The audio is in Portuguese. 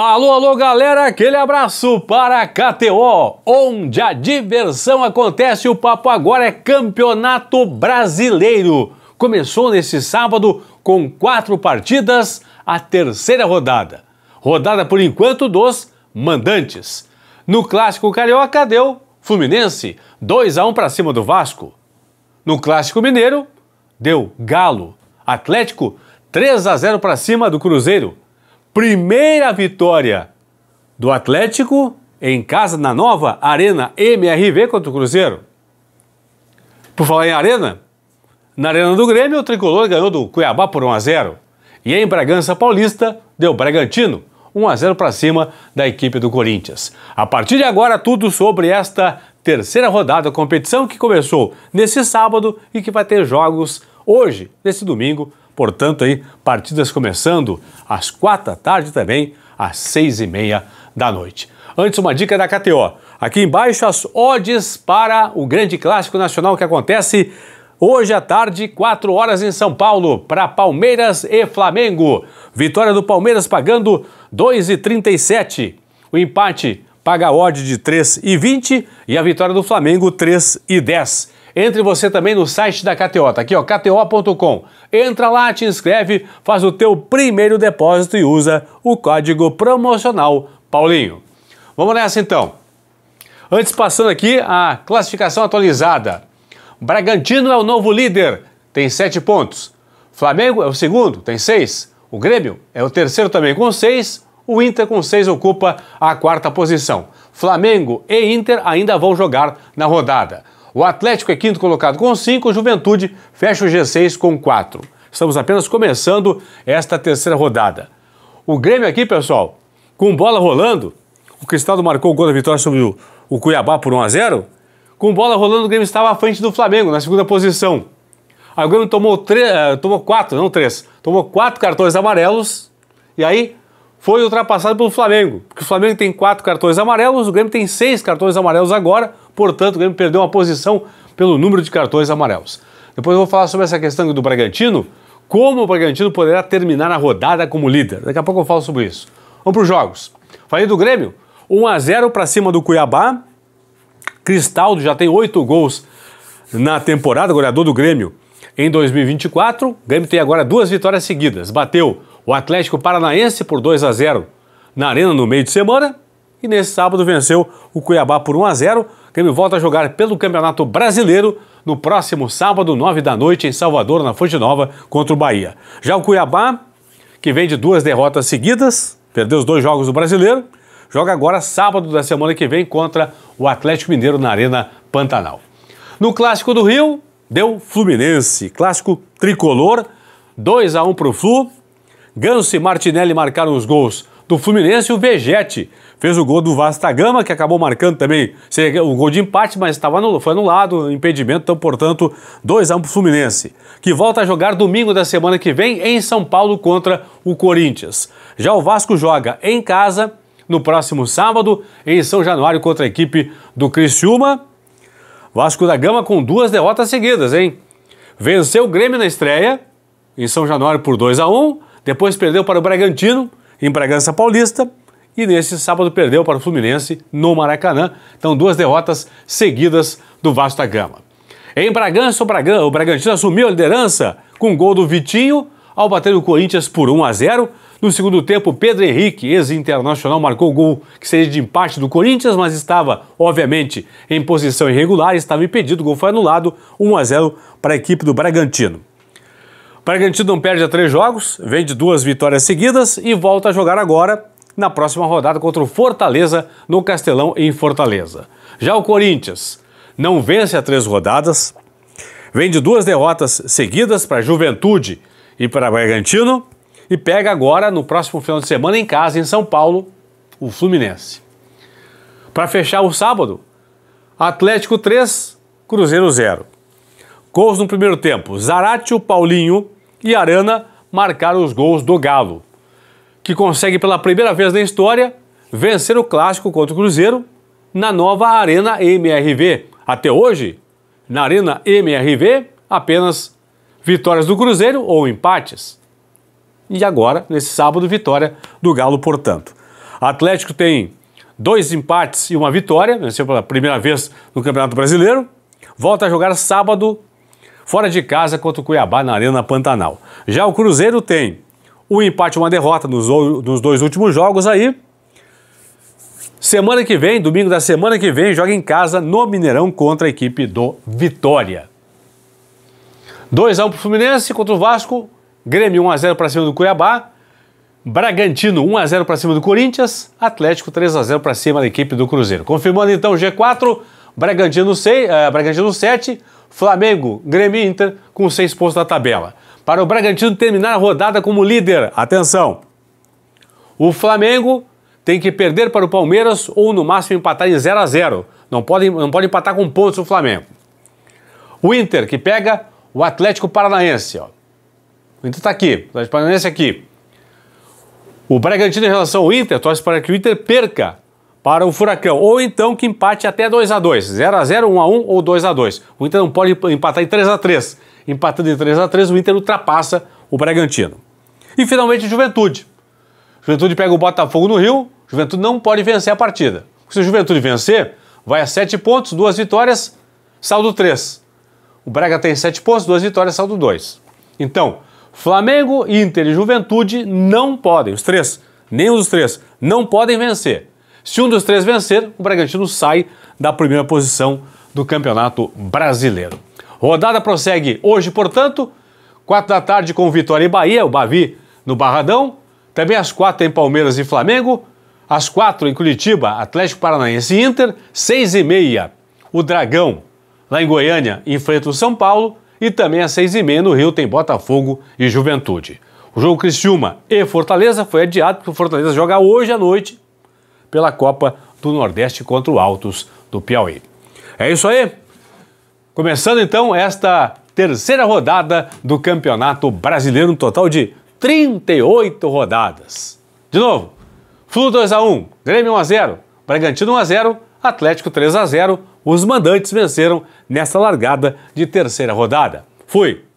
Alô, alô, galera, aquele abraço para a KTO, onde a diversão acontece. O papo agora é Campeonato Brasileiro. Começou nesse sábado com quatro partidas, a terceira rodada. Rodada por enquanto dos mandantes. No clássico carioca deu Fluminense 2 a 1 para cima do Vasco. No clássico mineiro deu Galo. Atlético 3 a 0 para cima do Cruzeiro. Primeira vitória do Atlético em casa na nova Arena MRV contra o Cruzeiro. Por falar em Arena, na Arena do Grêmio, o tricolor ganhou do Cuiabá por 1 a 0 e em Bragança Paulista deu Bragantino 1 a 0 para cima da equipe do Corinthians. A partir de agora, tudo sobre esta terceira rodada da competição que começou nesse sábado e que vai ter jogos hoje, nesse domingo, Portanto, aí, partidas começando às quatro da tarde também, às seis e meia da noite. Antes, uma dica da KTO. Aqui embaixo, as odds para o grande clássico nacional que acontece Hoje à tarde, 4 horas em São Paulo, para Palmeiras e Flamengo. Vitória do Palmeiras pagando 2,37. O empate paga a odd de 3,20 e a vitória do Flamengo 3,10. Entre você também no site da KTO, tá aqui ó, kto.com. Entra lá, te inscreve, faz o teu primeiro depósito e usa o código promocional Paulinho. Vamos nessa então. Antes passando aqui a classificação atualizada. Bragantino é o novo líder, tem sete pontos. Flamengo é o segundo, tem seis O Grêmio é o terceiro também com seis O Inter com seis ocupa a quarta posição. Flamengo e Inter ainda vão jogar na rodada. O Atlético é quinto colocado com 5, o Juventude fecha o G6 com 4. Estamos apenas começando esta terceira rodada. O Grêmio aqui, pessoal, com bola rolando, o Cristaldo marcou o gol da vitória sobre o, Cuiabá por 1 a 0. Com bola rolando, o Grêmio estava à frente do Flamengo, na segunda posição. Aí o Grêmio tomou, eh, tomou quatro, não três, tomou quatro cartões amarelos e aí foi ultrapassado pelo Flamengo, porque o Flamengo tem quatro cartões amarelos, o Grêmio tem seis cartões amarelos agora, portanto o Grêmio perdeu uma posição pelo número de cartões amarelos. Depois eu vou falar sobre essa questão do Bragantino, como o Bragantino poderá terminar a rodada como líder. Daqui a pouco eu falo sobre isso. Vamos para os jogos. Falei do Grêmio, 1 a 0 para cima do Cuiabá. Cristaldo já tem oito gols na temporada, goleador do Grêmio em 2024. O Grêmio tem agora duas vitórias seguidas. Bateu o Atlético Paranaense por 2 a 0 na Arena no meio de semana e nesse sábado venceu o Cuiabá por 1 a 0. O Grêmio volta a jogar pelo Campeonato Brasileiro no próximo sábado, 9 da noite, em Salvador, na Fonte Nova, contra o Bahia. Já o Cuiabá, que vem de duas derrotas seguidas, perdeu os dois jogos do Brasileiro, joga agora sábado da semana que vem contra o Atlético Mineiro na Arena Pantanal. No Clássico do Rio, deu Fluminense, clássico tricolor, 2 a 1 para o Flu, Ganso e Martinelli marcaram os gols. Do Fluminense, o Vegete fez o gol do Vasta Gama, que acabou marcando também o é gol de empate, mas estava anulado, foi anulado, impedimento, então, portanto, 2 a 1 para o Fluminense, que volta a jogar domingo da semana que vem em São Paulo contra o Corinthians. Já o Vasco joga em casa no próximo sábado em São Januário contra a equipe do Criciúma. Vasco da Gama com duas derrotas seguidas, hein? Venceu o Grêmio na estreia em São Januário por 2 a 1 depois perdeu para o Bragantino, em Bragança Paulista, e neste sábado perdeu para o Fluminense no Maracanã. Então, duas derrotas seguidas do Vasco da Gama. Em Bragança, o, Bragan, o Bragantino assumiu a liderança com um gol do Vitinho ao bater o Corinthians por 1 a 0. No segundo tempo, Pedro Henrique, ex-internacional, marcou o gol que seria de empate do Corinthians, mas estava, obviamente, em posição irregular, estava impedido, o gol foi anulado, 1 a 0 para a equipe do Bragantino. Bragantino não perde a três jogos, vem de duas vitórias seguidas e volta a jogar agora na próxima rodada contra o Fortaleza no Castelão em Fortaleza. Já o Corinthians não vence a três rodadas, vem de duas derrotas seguidas para Juventude e para Bragantino e pega agora no próximo final de semana em casa em São Paulo o Fluminense. Para fechar o sábado, Atlético 3, Cruzeiro 0. Gols no primeiro tempo: Zaratio, Paulinho e Arana marcaram os gols do Galo, que consegue pela primeira vez na história vencer o clássico contra o Cruzeiro na nova Arena MRV. Até hoje, na Arena MRV, apenas vitórias do Cruzeiro ou empates. E agora, nesse sábado, vitória do Galo, portanto. Atlético tem dois empates e uma vitória, venceu pela primeira vez no Campeonato Brasileiro. Volta a jogar sábado fora de casa contra o Cuiabá na Arena Pantanal. Já o Cruzeiro tem um empate e uma derrota nos, nos dois últimos jogos aí. Semana que vem, domingo da semana que vem, joga em casa no Mineirão contra a equipe do Vitória. 2x1 um para o Fluminense contra o Vasco, Grêmio 1x0 para cima do Cuiabá, Bragantino 1x0 para cima do Corinthians, Atlético 3x0 para cima da equipe do Cruzeiro. Confirmando então o G4, Bragantino, 6, eh, Bragantino 7, Flamengo, Grêmio e Inter com seis pontos na tabela. Para o Bragantino terminar a rodada como líder, atenção! O Flamengo tem que perder para o Palmeiras ou no máximo empatar em 0 a 0 Não pode, não pode empatar com pontos o Flamengo. O Inter, que pega o Atlético Paranaense. Ó. O Inter está aqui, o Atlético Paranaense aqui. O Bragantino, em relação ao Inter, torce para que o Inter perca para o Furacão. Ou então que empate até 2 a 2 0 x 0 1 x 1 ou 2 a 2 O Inter não pode empatar em 3 a 3 Empatando em 3 a 3 o Inter ultrapassa o Bragantino. E finalmente Juventude. Juventude pega o Botafogo no Rio, Juventude não pode vencer a partida. Se o Juventude vencer, vai a 7 pontos, 2 vitórias, saldo 3. O Braga tem 7 pontos, 2 vitórias, saldo 2. Então, Flamengo, Inter e Juventude não podem, os três, nenhum dos três, não podem vencer. Se um dos três vencer, o Bragantino sai da primeira posição do Campeonato Brasileiro. Rodada prossegue hoje, portanto, quatro da tarde com Vitória e Bahia, o Bavi no Barradão. Também às quatro tem Palmeiras e Flamengo. Às quatro em Curitiba, Atlético Paranaense e Inter. seis e meia, o Dragão, lá em Goiânia, enfrenta o São Paulo. E também às seis e meia no Rio tem Botafogo e Juventude. O jogo Criciúma e Fortaleza foi adiado porque o Fortaleza joga hoje à noite pela Copa do Nordeste contra o Altos do Piauí. É isso aí. Começando então esta terceira rodada do Campeonato Brasileiro, um total de 38 rodadas. De novo, Flu 2x1, Grêmio 1x0, Bragantino 1x0, Atlético 3x0. Os mandantes venceram nesta largada de terceira rodada. Fui!